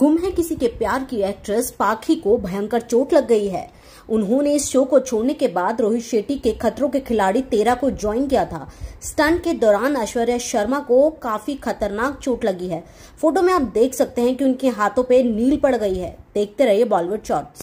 गुम है किसी के प्यार की एक्ट्रेस पाखी को भयंकर चोट लग गई है उन्होंने इस शो को छोड़ने के बाद रोहित शेट्टी के खतरों के खिलाड़ी तेरा को ज्वाइन किया था स्टंट के दौरान ऐश्वर्या शर्मा को काफी खतरनाक चोट लगी है फोटो में आप देख सकते हैं कि उनके हाथों पे नील पड़ गई है देखते रहिए बॉलीवुड शॉर्ट